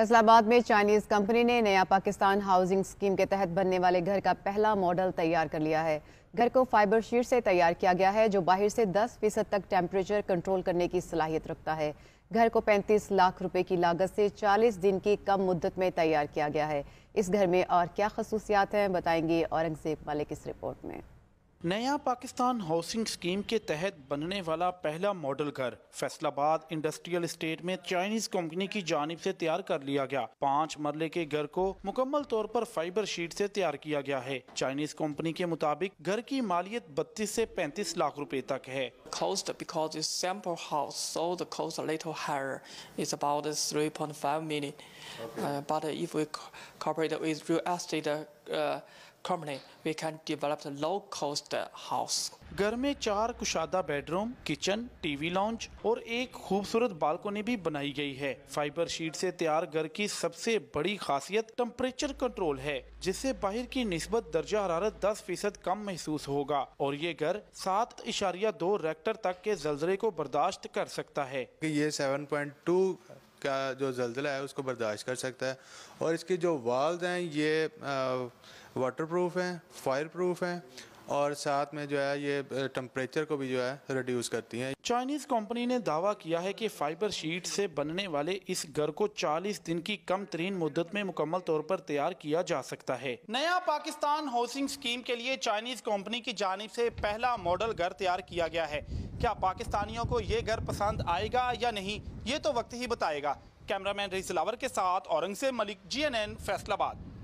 फैसलाबाद में Chinese company ने नया पाकिस्तान हाउसिंग स्कीम के तहत बनने वाले घर का पहला मॉडल तैयार कर लिया है घर को फाइबर शीट से तैयार किया गया है जो बाहर से 10 फीसद तक टेम्परेचर कंट्रोल करने की सलाहियत रखता है घर को 35 लाख रुपए की लागत से 40 दिन की कम मुद्दत में तैयार किया गया है इस घर में और क्या खसूसियात हैं बताएंगे औरंगजेब वाले इस रिपोर्ट में नया पाकिस्तान हाउसिंग स्कीम के तहत बनने वाला पहला मॉडल घर फैसलाबाद इंडस्ट्रियल स्टेट में चाइनीज कंपनी की जानब से तैयार कर लिया गया पाँच मरले के घर को मुकम्मल तौर पर फाइबर शीट से तैयार किया गया है चाइनीज कंपनी के मुताबिक घर की मालियत 32 से 35 लाख रुपए तक है Cost because it's sample house, so the cost a little higher. It's about 3.5 million. Okay. Uh, but if we cooperate with real estate uh, Uh, company, we can develop the low-cost uh, house. घर में चार कुशादा bedroom kitchen TV lounge और एक खूबसूरत balcony भी बनाई गई है फाइबर शीट से तैयार घर की सबसे बड़ी खासियत टेम्परेचर कंट्रोल है जिससे बाहर की नस्बत दर्जा हरारत 10 फीसद कम महसूस होगा और ये घर सात इशारिया दो रेक्टर तक के जलजरे को बर्दाश्त कर सकता है ये 7.2 का जो जलजिला है उसको बर्दाश्त कर सकता है और इसके जो वाल्स हैं ये वाटर प्रूफ हैं फायर प्रूफ हैं और साथ में जो है ये टम्परेचर को भी जो है रिड्यूस करती हैं चाइनीज़ कंपनी ने दावा किया है कि फाइबर शीट से बनने वाले इस घर को 40 दिन की कम तरीन मुद्दत में मुकम्मल तौर पर तैयार किया जा सकता है नया पाकिस्तान हाउसिंग स्कीम के लिए चाइनीज़ कंपनी की जानब से पहला मॉडल घर तैयार किया गया है क्या पाकिस्तानियों को ये घर पसंद आएगा या नहीं ये तो वक्त ही बताएगा कैमरामैन मैन लावर के साथ Aurangzeb Malik G N N Faisalabad